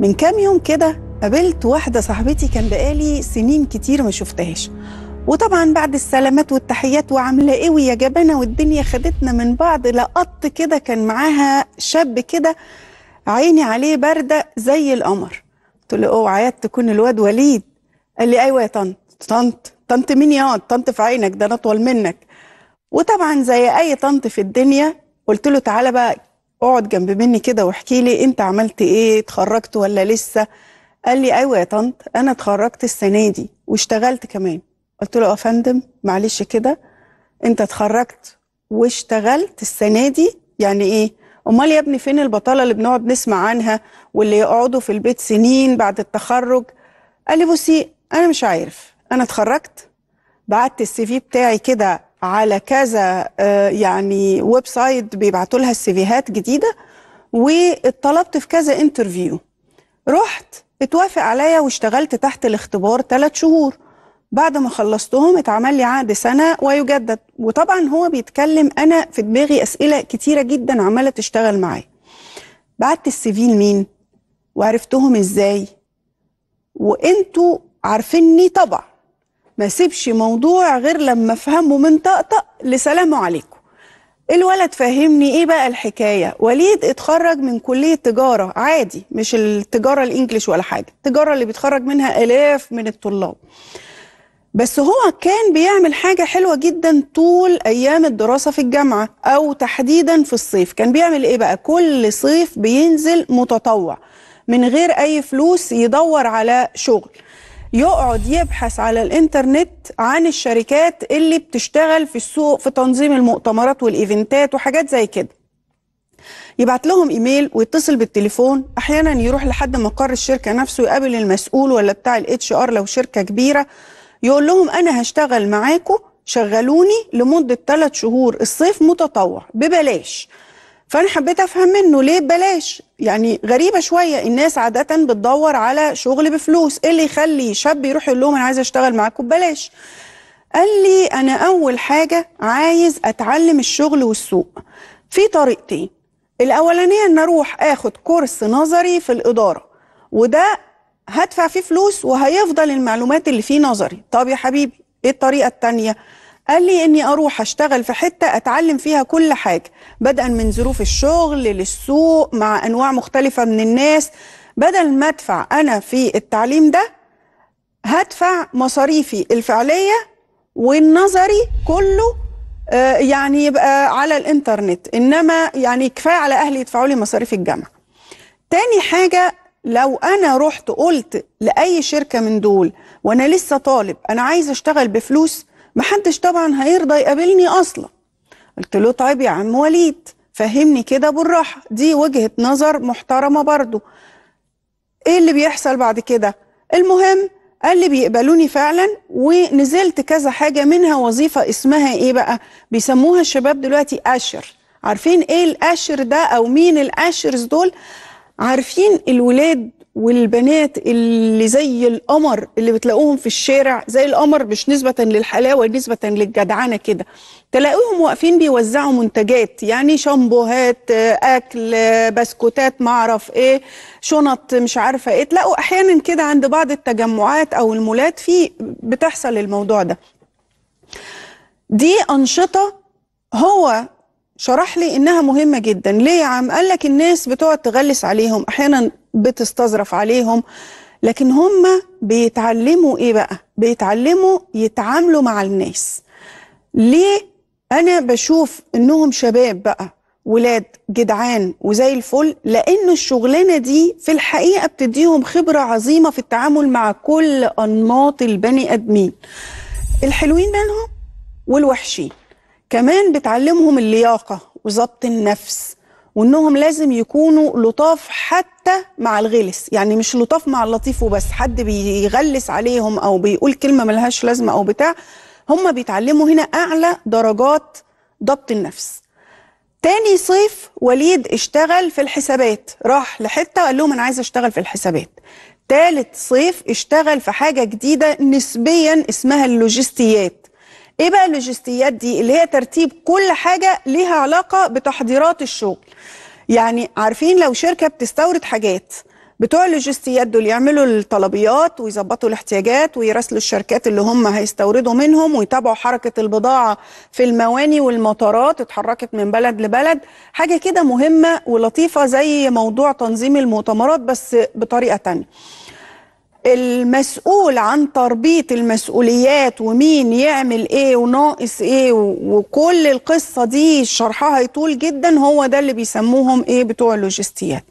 من كام يوم كده قابلت واحدة صاحبتي كان بقالي سنين كتير ما شفتهاش وطبعا بعد السلامات والتحيات وعامله ايه ويا جبانه والدنيا خدتنا من بعض لقط كده كان معاها شاب كده عيني عليه بارده زي القمر قلت له اوعى تكون الواد وليد قال لي ايوه يا طنط طنط طنط مين يا طنط في عينك ده انا اطول منك وطبعا زي اي طنط في الدنيا قلت له تعالى بقى اقعد جنب مني كده واحكي لي انت عملت ايه اتخرجت ولا لسه قال لي ايوه يا طنط انا اتخرجت السنه دي واشتغلت كمان قلت له يا فندم معلش كده انت اتخرجت واشتغلت السنه دي يعني ايه امال يا ابني فين البطاله اللي بنقعد نسمع عنها واللي يقعدوا في البيت سنين بعد التخرج قال لي بصي انا مش عارف انا اتخرجت بعت السي في بتاعي كده على كذا آه، يعني ويب سايت بيبعتوا لها السيفيهات جديده واتطلبت في كذا انترفيو رحت اتوافق عليا واشتغلت تحت الاختبار ثلاث شهور بعد ما خلصتهم اتعمل لي عقد سنه ويجدد وطبعا هو بيتكلم انا في دماغي اسئله كتيره جدا عماله تشتغل معايا بعت السي لمين وعرفتهم ازاي وانتوا عارفيني طبعا ما سيبش موضوع غير لما افهمه من طقطق لسلام عليكم الولد فهمني ايه بقى الحكايه وليد اتخرج من كليه تجاره عادي مش التجاره الانجليش ولا حاجه التجاره اللي بيتخرج منها الاف من الطلاب بس هو كان بيعمل حاجه حلوه جدا طول ايام الدراسه في الجامعه او تحديدا في الصيف كان بيعمل ايه بقى كل صيف بينزل متطوع من غير اي فلوس يدور على شغل يقعد يبحث على الانترنت عن الشركات اللي بتشتغل في السوق في تنظيم المؤتمرات والايفنتات وحاجات زي كده يبعت لهم ايميل ويتصل بالتليفون احيانا يروح لحد مقر الشركه نفسه يقابل المسؤول ولا بتاع الاتش ار لو شركه كبيره يقول لهم انا هشتغل معاكم شغلوني لمده ثلاث شهور الصيف متطوع ببلاش فانا حبيت افهم منه ليه ببلاش يعني غريبه شويه الناس عاده بتدور على شغل بفلوس ايه اللي يخلي شاب يروح يقول لهم انا عايز اشتغل معاكم ببلاش قال لي انا اول حاجه عايز اتعلم الشغل والسوق في طريقتين الاولانيه ان اروح اخد كورس نظري في الاداره وده هدفع فيه فلوس وهيفضل المعلومات اللي فيه نظري طب يا حبيبي ايه الطريقه التانيه قال لي اني اروح اشتغل في حته اتعلم فيها كل حاجه بدءا من ظروف الشغل للسوق مع انواع مختلفه من الناس بدل ما ادفع انا في التعليم ده هدفع مصاريفي الفعليه والنظري كله آه، يعني يبقى على الانترنت انما يعني كفايه على اهلي يدفعوا لي مصاريف الجامعه تاني حاجه لو انا رحت قلت لاي شركه من دول وانا لسه طالب انا عايز اشتغل بفلوس محدش طبعا هيرضى يقابلني اصلا قلت له طيب يا عم وليد فهمني كده بالراحه دي وجهه نظر محترمه برضه ايه اللي بيحصل بعد كده المهم قال لي بيقبلوني فعلا ونزلت كذا حاجه منها وظيفه اسمها ايه بقى بيسموها الشباب دلوقتي اشر عارفين ايه الاشر ده او مين الاشرز دول عارفين الولاد والبنات اللي زي القمر اللي بتلاقوهم في الشارع زي القمر مش نسبة للحلاوة نسبة للجدعنة كده تلاقوهم واقفين بيوزعوا منتجات يعني شامبوهات أكل بسكوتات معرف إيه شنط مش عارفة إيه تلاقوا أحيانا كده عند بعض التجمعات أو المولات في بتحصل الموضوع ده دي أنشطة هو شرح لي انها مهمه جدا ليه يا عم قال لك الناس بتقعد تغلس عليهم احيانا بتستظرف عليهم لكن هم بيتعلموا ايه بقى بيتعلموا يتعاملوا مع الناس ليه انا بشوف انهم شباب بقى ولاد جدعان وزي الفل لان الشغلانه دي في الحقيقه بتديهم خبره عظيمه في التعامل مع كل انماط البني ادمين الحلوين منهم والوحشين كمان بتعلمهم اللياقه وضبط النفس وانهم لازم يكونوا لطاف حتى مع الغلس يعني مش لطاف مع اللطيف وبس حد بيغلس عليهم او بيقول كلمه ملهاش لازمه او بتاع هم بيتعلموا هنا اعلى درجات ضبط النفس تاني صيف وليد اشتغل في الحسابات راح لحته قال لهم انا عايز اشتغل في الحسابات تالت صيف اشتغل في حاجه جديده نسبيا اسمها اللوجستيات ايه بقى اللوجستيات دي اللي هي ترتيب كل حاجه ليها علاقه بتحضيرات الشغل يعني عارفين لو شركه بتستورد حاجات بتوع اللوجستيات دول يعملوا الطلبيات ويظبطوا الاحتياجات ويراسلوا الشركات اللي هم هيستوردوا منهم ويتابعوا حركة البضاعة في المواني والمطارات اتحركت من بلد لبلد حاجة كده مهمة ولطيفة زي موضوع تنظيم المؤتمرات بس بطريقة تانية المسؤول عن تربيط المسؤوليات ومين يعمل ايه وناقص ايه وكل القصه دي شرحها يطول جدا هو ده اللي بيسموهم ايه بتوع اللوجستيات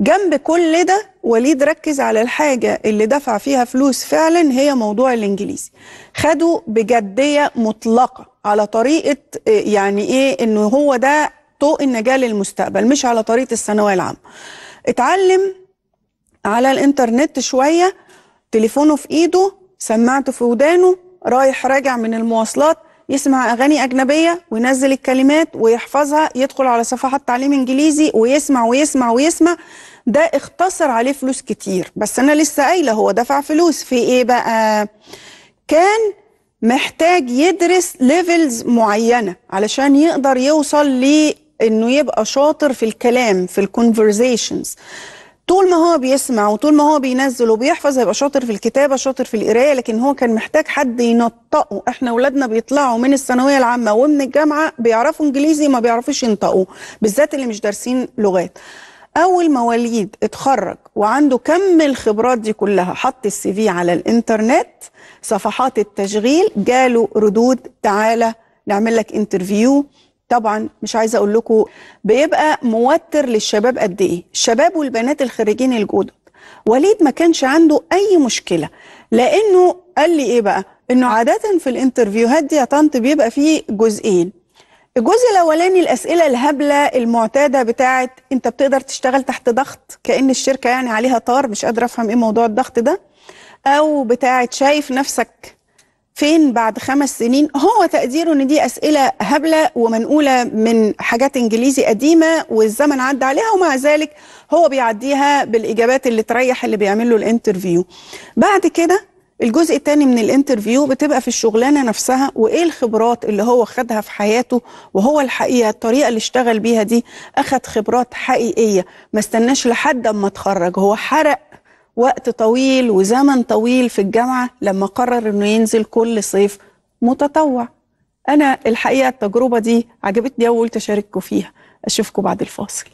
جنب كل ده وليد ركز على الحاجه اللي دفع فيها فلوس فعلا هي موضوع الانجليزي خدوا بجديه مطلقه على طريقه يعني ايه انه هو ده طوق النجاه للمستقبل مش على طريقه الثانويه العامه اتعلم على الانترنت شويه تليفونه في ايده سماعته في ودانه رايح راجع من المواصلات يسمع اغاني اجنبيه وينزل الكلمات ويحفظها يدخل على صفحات تعليم انجليزي ويسمع ويسمع ويسمع ده اختصر عليه فلوس كتير بس انا لسه قايله هو دفع فلوس في ايه بقى كان محتاج يدرس ليفلز معينه علشان يقدر يوصل لانه يبقى شاطر في الكلام في الكونفرزيشنز طول ما هو بيسمع وطول ما هو بينزل وبيحفظ هيبقى شاطر في الكتابه شاطر في القرايه لكن هو كان محتاج حد ينطقه احنا اولادنا بيطلعوا من الثانويه العامه ومن الجامعه بيعرفوا انجليزي ما بيعرفوش ينطقوا بالذات اللي مش دارسين لغات اول مواليد اتخرج وعنده كم الخبرات دي كلها حط السي في على الانترنت صفحات التشغيل جاله ردود تعالى نعمل لك انترفيو طبعا مش عايزه اقول لكم بيبقى موتر للشباب قد ايه الشباب والبنات الخريجين الجدد وليد ما كانش عنده اي مشكله لانه قال لي ايه بقى انه عاده في الانترفيوهات دي يا طنط بيبقى فيه جزئين الجزء الاولاني الاسئله الهبله المعتاده بتاعه انت بتقدر تشتغل تحت ضغط كان الشركه يعني عليها طار مش قادره افهم ايه موضوع الضغط ده او بتاعه شايف نفسك فين بعد خمس سنين هو تقديره ان دي اسئله هبله ومنقوله من حاجات انجليزي قديمه والزمن عدى عليها ومع ذلك هو بيعديها بالاجابات اللي تريح اللي بيعمل له الانترفيو بعد كده الجزء الثاني من الانترفيو بتبقى في الشغلانه نفسها وايه الخبرات اللي هو خدها في حياته وهو الحقيقه الطريقه اللي اشتغل بيها دي اخد خبرات حقيقيه ما استناش لحد اما اتخرج هو حرق وقت طويل وزمن طويل في الجامعه لما قرر انه ينزل كل صيف متطوع انا الحقيقه التجربه دي عجبتني وقلت اشارككم فيها اشوفكم بعد الفاصل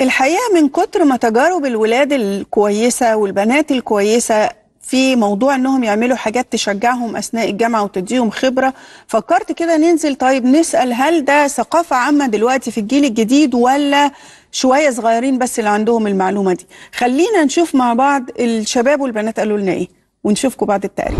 الحقيقه من كتر ما تجارب الولاد الكويسه والبنات الكويسه في موضوع انهم يعملوا حاجات تشجعهم اثناء الجامعه وتديهم خبره فكرت كده ننزل طيب نسال هل ده ثقافه عامه دلوقتي في الجيل الجديد ولا شويه صغيرين بس اللي عندهم المعلومه دي خلينا نشوف مع بعض الشباب والبنات قالوا لنا ايه ونشوفكم بعد التقرير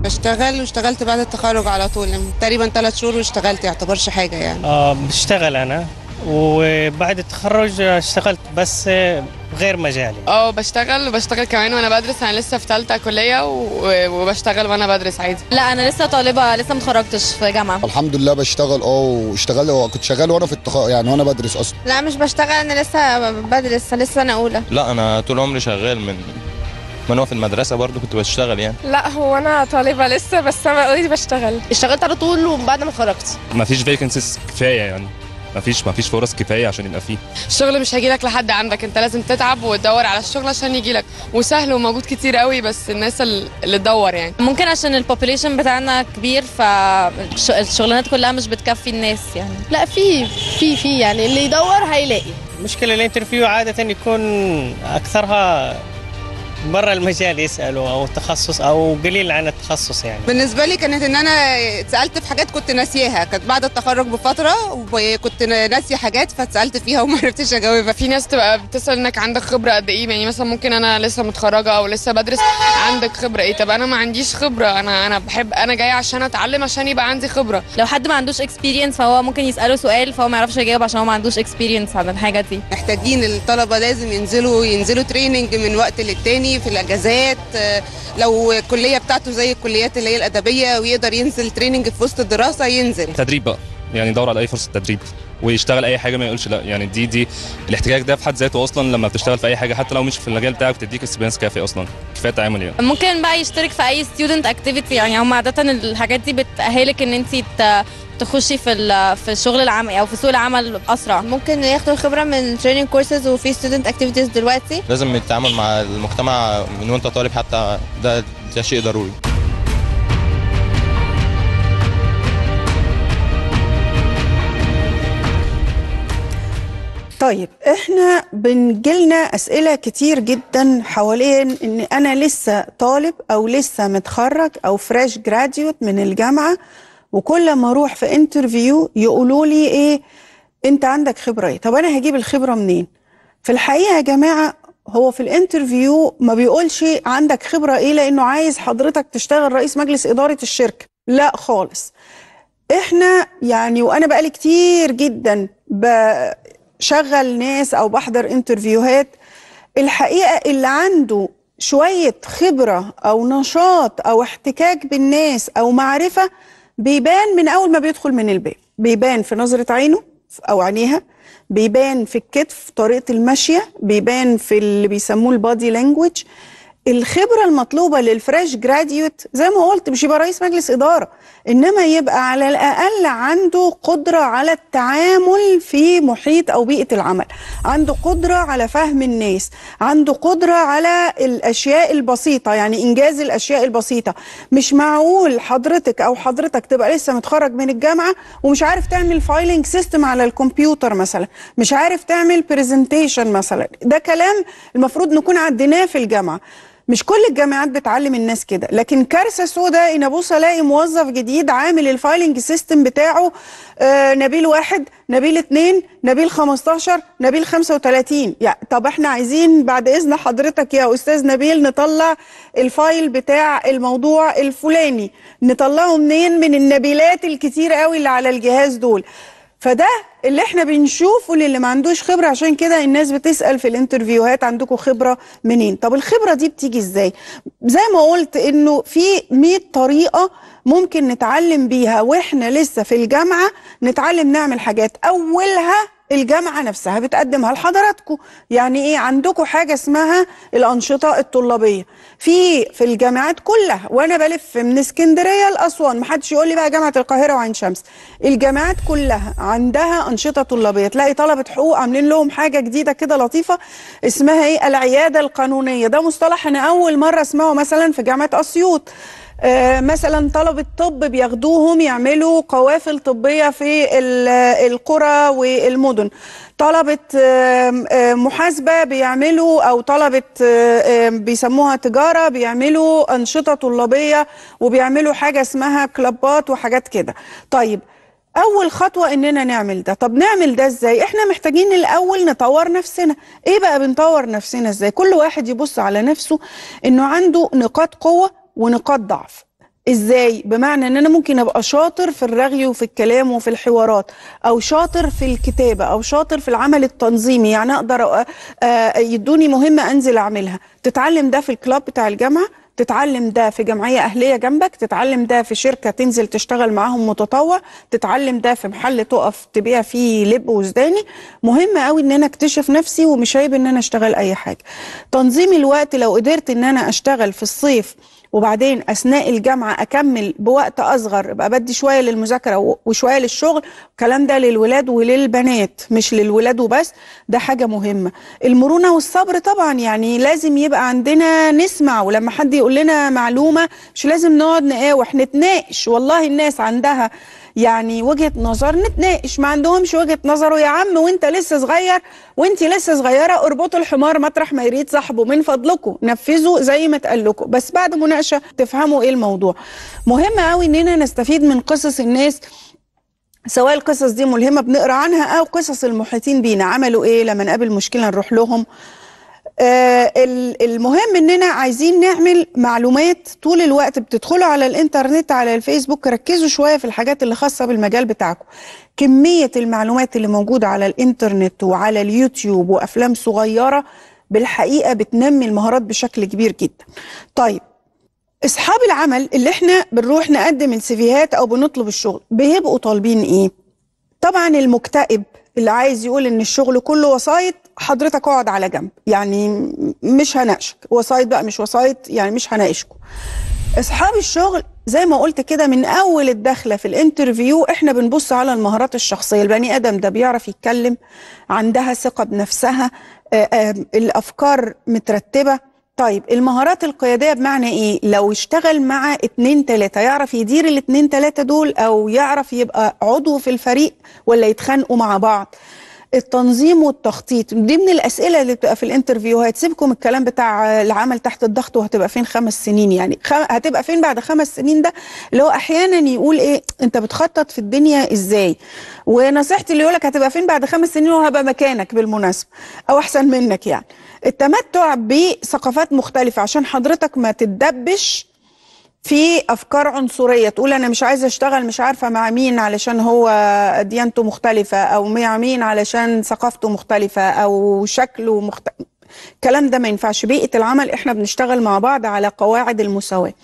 بشتغل واشتغلت بعد التخرج على طول تقريبا ثلاث شهور واشتغلت يعتبرش حاجه يعني اه بشتغل انا وبعد التخرج اشتغلت بس غير مجالي اه بشتغل وبشتغل كمان وانا بدرس انا لسه في ثالثه كليه وبشتغل وانا بدرس عادي لا انا لسه طالبه لسه ما اتخرجتش في جامعه الحمد لله بشتغل اه واشتغل كنت شغال وانا في التخ... يعني وانا بدرس اصلا لا مش بشتغل انا لسه بدرس لسه انا اولى لا انا طول عمري شغال من من هو في المدرسه برضو كنت بشتغل يعني لا هو انا طالبه لسه بس انا اوريدي بشتغل اشتغلت على طول وبعد ما اتخرجت مفيش فيكنسيز كفايه يعني مفيش مفيش فرص كفايه عشان يبقى فيه الشغل مش هيجي لك لحد عندك انت لازم تتعب وتدور على الشغل عشان يجي لك وسهل وموجود كتير قوي بس الناس اللي تدور يعني ممكن عشان البوبوليشن بتاعنا كبير فالشغلانات كلها مش بتكفي الناس يعني لا في في في يعني اللي يدور هيلاقي المشكله الانترفيو عاده يكون اكثرها برا المجال يسالوا او تخصص او قليل عن التخصص يعني بالنسبه لي كانت ان انا اتسالت في حاجات كنت ناسيها كانت بعد التخرج بفتره وكنت ناسيه حاجات فاتسالت فيها وما عرفتش اجاوبها في ناس تبقى بتسال انك عندك خبره قد ايه يعني مثلا ممكن انا لسه متخرجه او لسه بدرس عندك خبره ايه طب انا ما عنديش خبره انا انا بحب انا جايه عشان اتعلم عشان يبقى عندي خبره لو حد ما عندوش اكسبيرينس فهو ممكن يساله سؤال فهو ما يعرفش يجاوب عشان هو ما عندوش اكسبيرينس على الحاجه دي محتاجين الطلبه لازم ينزلوا ينزلوا تريننج من وقت للتاني يعني في الاجازات آه، لو الكليه بتاعته زي الكليات اللي هي الادبيه ويقدر ينزل تريننج في وسط الدراسه ينزل تدريب بقى يعني دور على اي فرصه تدريب ويشتغل اي حاجه ما يقولش لا يعني دي دي الاحتكاك ده في حد ذاته اصلا لما بتشتغل في اي حاجه حتى لو مش في المجال بتاعك بتديك اكسبيرينس كافي اصلا كفايه تعامل يعني ممكن بقى يشترك في اي ستودنت اكتيفيتي يعني هم عاده الحاجات دي بتاهلك ان انت تخشي في في الشغل العمل او في سوق العمل اسرع ممكن ياخدوا الخبره من تريننج كورسز وفي ستودنت اكتيفيتيز دلوقتي لازم يتعامل مع المجتمع من وانت طالب حتى ده ده شيء ضروري طيب احنا بنجيلنا اسئله كتير جدا حوالين ان انا لسه طالب او لسه متخرج او فريش جراديوت من الجامعه وكل ما اروح في انترفيو يقولوا لي ايه انت عندك خبره ايه طب انا هجيب الخبره منين في الحقيقه يا جماعه هو في الانترفيو ما بيقولش عندك خبره ايه لانه عايز حضرتك تشتغل رئيس مجلس اداره الشركه لا خالص احنا يعني وانا بقالي كتير جدا شغل ناس او بحضر انترفيوهات الحقيقه اللي عنده شويه خبره او نشاط او احتكاك بالناس او معرفه بيبان من اول ما بيدخل من الباب بيبان في نظره عينه او عينيها بيبان في الكتف طريقه المشيه بيبان في اللي بيسموه البادي لانجوج الخبره المطلوبه للفريش جراديوت زي ما قلت مش يبقى رئيس مجلس اداره انما يبقى على الاقل عنده قدره على التعامل في محيط او بيئه العمل عنده قدره على فهم الناس عنده قدره على الاشياء البسيطه يعني انجاز الاشياء البسيطه مش معقول حضرتك او حضرتك تبقى لسه متخرج من الجامعه ومش عارف تعمل فايلنج سيستم على الكمبيوتر مثلا مش عارف تعمل برزنتيشن مثلا ده كلام المفروض نكون عديناه في الجامعه مش كل الجامعات بتعلم الناس كده لكن كارثه سوداء ان ابص الاقي موظف جديد عامل الفايلنج سيستم بتاعه آه نبيل واحد نبيل اتنين نبيل 15 نبيل 35 يعني طب احنا عايزين بعد اذن حضرتك يا استاذ نبيل نطلع الفايل بتاع الموضوع الفلاني نطلعه منين من النبيلات الكتير قوي اللي على الجهاز دول فده اللي احنا بنشوفه للي ما عندوش خبره عشان كده الناس بتسال في الانترفيوهات عندكم خبره منين طب الخبره دي بتيجي ازاي زي ما قلت انه في 100 طريقه ممكن نتعلم بيها واحنا لسه في الجامعه نتعلم نعمل حاجات اولها الجامعه نفسها بتقدمها لحضراتكم يعني ايه عندكم حاجه اسمها الانشطه الطلابيه في في الجامعات كلها وانا بلف من اسكندريه لاسوان محدش يقول لي بقى جامعه القاهره وعين شمس الجامعات كلها عندها انشطه طلابيه تلاقي طلبه حقوق عاملين لهم حاجه جديده كده لطيفه اسمها ايه العياده القانونيه ده مصطلح انا اول مره اسمعه مثلا في جامعه اسيوط آه، مثلا طلبة طب بياخدوهم يعملوا قوافل طبية في القرى والمدن طلبة محاسبة بيعملوا أو طلبة بيسموها تجارة بيعملوا أنشطة طلابية وبيعملوا حاجة اسمها كلابات وحاجات كده طيب اول خطوه اننا نعمل ده طب نعمل ده ازاي احنا محتاجين الاول نطور نفسنا ايه بقى بنطور نفسنا ازاي كل واحد يبص على نفسه انه عنده نقاط قوه ونقاط ضعف ازاي بمعنى ان انا ممكن ابقى شاطر في الرغي وفي الكلام وفي الحوارات او شاطر في الكتابه او شاطر في العمل التنظيمي يعني اقدر يدوني مهمه انزل اعملها تتعلم ده في الكلاب بتاع الجامعه تتعلم ده في جمعيه اهليه جنبك تتعلم ده في شركه تنزل تشتغل معاهم متطوع تتعلم ده في محل تقف تبيع فيه لب وسداني مهم قوي ان انا اكتشف نفسي ومش عيب ان انا اشتغل اي حاجه تنظيم الوقت لو قدرت ان انا اشتغل في الصيف وبعدين اثناء الجامعه اكمل بوقت اصغر ابقى بدي شويه للمذاكره وشويه للشغل الكلام ده للولاد وللبنات مش للولاد وبس ده حاجه مهمه المرونه والصبر طبعا يعني لازم يبقى عندنا نسمع ولما حد يقول لنا معلومه مش لازم نقعد نقاوح نتناقش والله الناس عندها يعني وجهه نظر نتناقش ما عندهمش وجهه نظر يا عم وانت لسه صغير وانت لسه صغيره اربطوا الحمار مطرح ما يريد صاحبه من فضلكم نفذوا زي ما اتقال لكم بس بعد مناقشه تفهموا ايه الموضوع مهم قوي اننا نستفيد من قصص الناس سواء القصص دي ملهمه بنقرا عنها او قصص المحيطين بينا عملوا ايه لما نقابل مشكله نروح لهم آه، المهم اننا عايزين نعمل معلومات طول الوقت بتدخلوا على الانترنت على الفيسبوك ركزوا شويه في الحاجات اللي خاصه بالمجال بتاعكم كميه المعلومات اللي موجوده على الانترنت وعلى اليوتيوب وافلام صغيره بالحقيقه بتنمي المهارات بشكل كبير جدا طيب اصحاب العمل اللي احنا بنروح نقدم السيفيهات او بنطلب الشغل بيبقوا طالبين ايه طبعا المكتئب اللي عايز يقول ان الشغل كله وسايط حضرتك اقعد على جنب يعني مش هناقشك وسايط بقى مش وسايط يعني مش هناقشكم اصحاب الشغل زي ما قلت كده من اول الدخله في الانترفيو احنا بنبص على المهارات الشخصيه البني ادم ده بيعرف يتكلم عندها ثقه بنفسها آه، آه، الافكار مترتبه طيب المهارات القياديه بمعنى ايه لو اشتغل مع اتنين تلاته يعرف يدير الاتنين تلاته دول او يعرف يبقى عضو في الفريق ولا يتخانقوا مع بعض التنظيم والتخطيط دي من الاسئله اللي بتبقى في الانترفيو هتسيبكم الكلام بتاع العمل تحت الضغط وهتبقى فين خمس سنين يعني خم... هتبقى فين بعد خمس سنين ده اللي هو احيانا يقول ايه انت بتخطط في الدنيا ازاي ونصيحتي اللي يقولك هتبقى فين بعد خمس سنين وهبقى مكانك بالمناسبه او احسن منك يعني التمتع بثقافات مختلفه عشان حضرتك ما تتدبش في افكار عنصريه تقول انا مش عايزه اشتغل مش عارفه مع مين علشان هو ديانته مختلفه او مع مين علشان ثقافته مختلفه او شكله مختلف الكلام ده ما ينفعش بيئه العمل احنا بنشتغل مع بعض على قواعد المساواه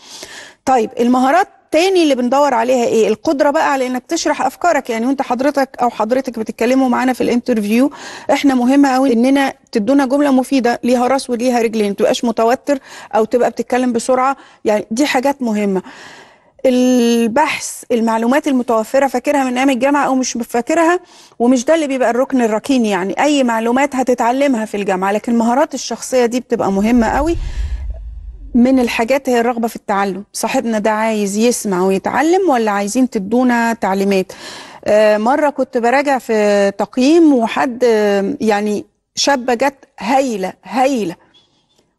طيب المهارات تاني اللي بندور عليها ايه القدره بقى على انك تشرح افكارك يعني وانت حضرتك او حضرتك بتتكلموا معانا في الانترفيو احنا مهمه قوي اننا تدونا جمله مفيده ليها راس وليها رجلين يعني ما تبقاش متوتر او تبقى بتتكلم بسرعه يعني دي حاجات مهمه البحث المعلومات المتوفره فاكرها من ايام الجامعه او مش فاكرها ومش ده اللي بيبقى الركن الركين يعني اي معلومات هتتعلمها في الجامعه لكن المهارات الشخصيه دي بتبقى مهمه قوي من الحاجات هي الرغبه في التعلم صاحبنا ده عايز يسمع ويتعلم ولا عايزين تدونا تعليمات آه، مره كنت براجع في تقييم وحد آه، يعني شابه جت هايله هايله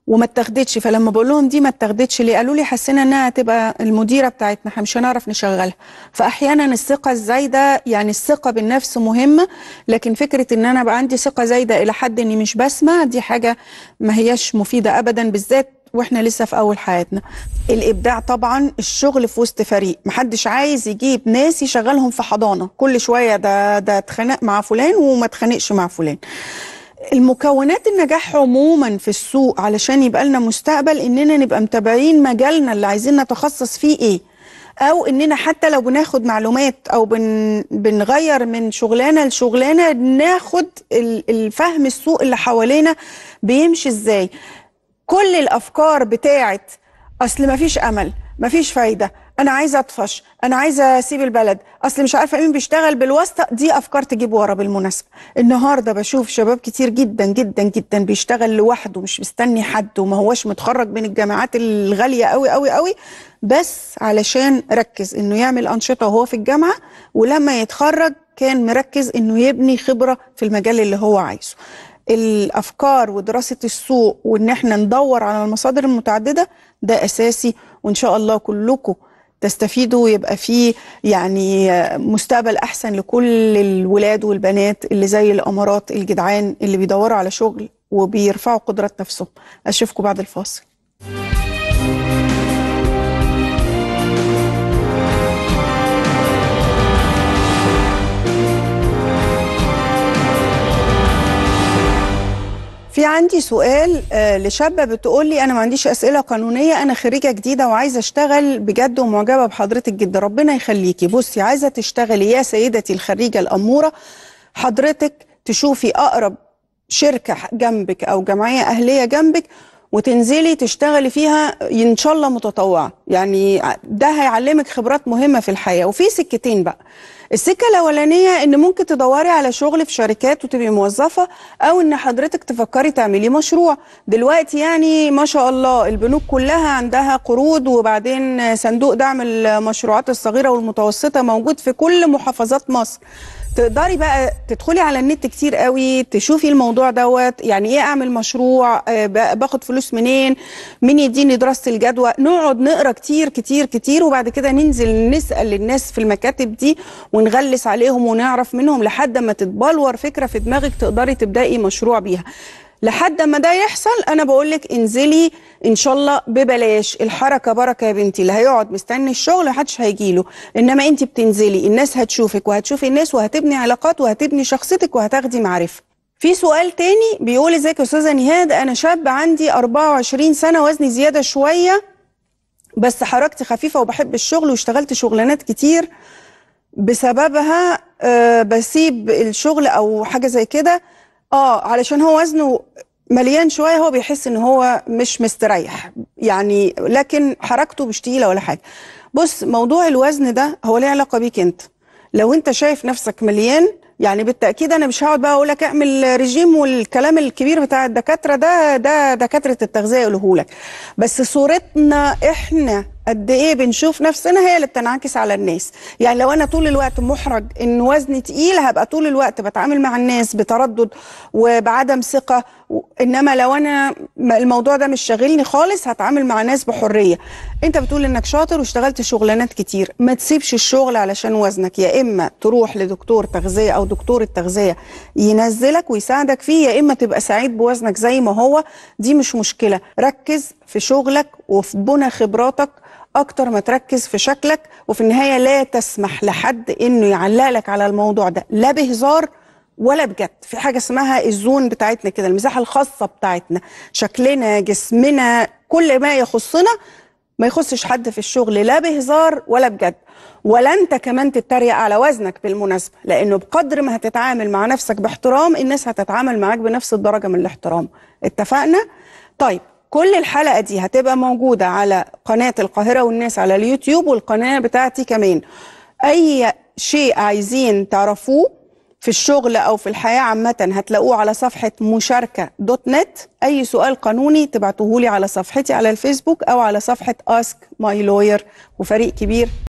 وما اتاخدتش فلما بقول لهم دي ما اتاخدتش ليه قالوا لي حسينا انها تبقى المديره بتاعتنا احنا مش هنعرف نشغلها فاحيانا الثقه الزايده يعني الثقه بالنفس مهمه لكن فكره ان انا بقى عندي ثقه زايده الى حد اني مش بسمع دي حاجه ما هياش مفيده ابدا بالذات واحنا لسه في اول حياتنا الابداع طبعا الشغل في وسط فريق محدش عايز يجيب ناس يشغلهم في حضانه كل شويه ده ده اتخانق مع فلان وما اتخانقش مع فلان المكونات النجاح عموما في السوق علشان يبقى لنا مستقبل اننا نبقى متابعين مجالنا اللي عايزين نتخصص فيه ايه او اننا حتى لو بناخد معلومات او بن بنغير من شغلانه لشغلانه ناخد الفهم السوق اللي حوالينا بيمشي ازاي كل الافكار بتاعه اصل ما فيش امل ما فيش فايده انا عايزه اطفش انا عايزه اسيب البلد اصل مش عارفه مين بيشتغل بالواسطه دي افكار تجيب ورا بالمناسبه النهارده بشوف شباب كتير جدا جدا جدا بيشتغل لوحده مش مستني حد وما هوش متخرج من الجامعات الغاليه قوي قوي قوي بس علشان ركز انه يعمل انشطه وهو في الجامعه ولما يتخرج كان مركز انه يبني خبره في المجال اللي هو عايزه الافكار ودراسه السوق وان احنا ندور على المصادر المتعدده ده اساسي وان شاء الله كلكم تستفيدوا ويبقى فيه يعني مستقبل احسن لكل الولاد والبنات اللي زي الامارات الجدعان اللي بيدوروا على شغل وبيرفعوا قدرات نفسهم اشوفكم بعد الفاصل في عندي سؤال آه، لشابه بتقول لي انا ما عنديش اسئله قانونيه انا خريجه جديده وعايزه اشتغل بجد ومعجبه بحضرتك جدا ربنا يخليكي بصي عايزه تشتغلي يا سيدتي الخريجه الاموره حضرتك تشوفي اقرب شركه جنبك او جمعيه اهليه جنبك وتنزلي تشتغلي فيها ان شاء الله متطوعه يعني ده هيعلمك خبرات مهمه في الحياه وفي سكتين بقى السكه الاولانيه ان ممكن تدوري على شغل في شركات وتبقي موظفه او ان حضرتك تفكري تعملي مشروع دلوقتي يعني ما شاء الله البنوك كلها عندها قروض وبعدين صندوق دعم المشروعات الصغيره والمتوسطه موجود في كل محافظات مصر تقدري بقى تدخلي على النت كتير قوي تشوفي الموضوع دوت يعني ايه اعمل مشروع آه، باخد فلوس منين مين يديني دراسه الجدوى نقعد نقرا كتير كتير كتير وبعد كده ننزل نسال الناس في المكاتب دي ونغلس عليهم ونعرف منهم لحد ما تتبلور فكره في دماغك تقدري تبداي مشروع بيها لحد ما ده يحصل انا بقول لك انزلي ان شاء الله ببلاش الحركه بركه يا بنتي اللي هيقعد مستني الشغل محدش هيجي له انما انت بتنزلي الناس هتشوفك وهتشوفي الناس وهتبني علاقات وهتبني شخصيتك وهتاخدي معرفه في سؤال تاني بيقول ازيك يا استاذه نهاد انا شاب عندي 24 سنه وزني زياده شويه بس حركتي خفيفه وبحب الشغل واشتغلت شغلانات كتير بسببها آه، بسيب الشغل او حاجه زي كده اه علشان هو وزنه مليان شويه هو بيحس ان هو مش مستريح يعني لكن حركته مش تقيله ولا حاجه بص موضوع الوزن ده هو ليه علاقه بيك انت لو انت شايف نفسك مليان يعني بالتاكيد انا مش هقعد بقى اقول لك اعمل رجيم والكلام الكبير بتاع الدكاتره ده ده دكاتره التغذيه يقولهولك لك بس صورتنا احنا قد ايه بنشوف نفسنا هي اللي بتنعكس على الناس يعني لو انا طول الوقت محرج ان وزني تقيل هبقى طول الوقت بتعامل مع الناس بتردد وبعدم ثقه انما لو انا الموضوع ده مش شاغلني خالص هتعامل مع ناس بحريه انت بتقول انك شاطر واشتغلت شغلانات كتير ما تسيبش الشغل علشان وزنك يا اما تروح لدكتور تغذيه او دكتور التغذيه ينزلك ويساعدك فيه يا اما تبقى سعيد بوزنك زي ما هو دي مش مشكله ركز في شغلك وفي بنى خبراتك اكتر ما تركز في شكلك وفي النهايه لا تسمح لحد انه يعلق لك على الموضوع ده لا بهزار ولا بجد في حاجه اسمها الزون بتاعتنا كده المساحه الخاصه بتاعتنا شكلنا جسمنا كل ما يخصنا ما يخصش حد في الشغل لا بهزار ولا بجد ولا انت كمان تتريق على وزنك بالمناسبه لانه بقدر ما هتتعامل مع نفسك باحترام الناس هتتعامل معاك بنفس الدرجه من الاحترام اتفقنا طيب كل الحلقه دي هتبقى موجوده على قناه القاهره والناس على اليوتيوب والقناه بتاعتي كمان اي شيء عايزين تعرفوه في الشغل او في الحياه عامه هتلاقوه على صفحه مشاركه دوت نت اي سؤال قانوني تبعتوه لي على صفحتي على الفيسبوك او على صفحه اسك ماي لوير وفريق كبير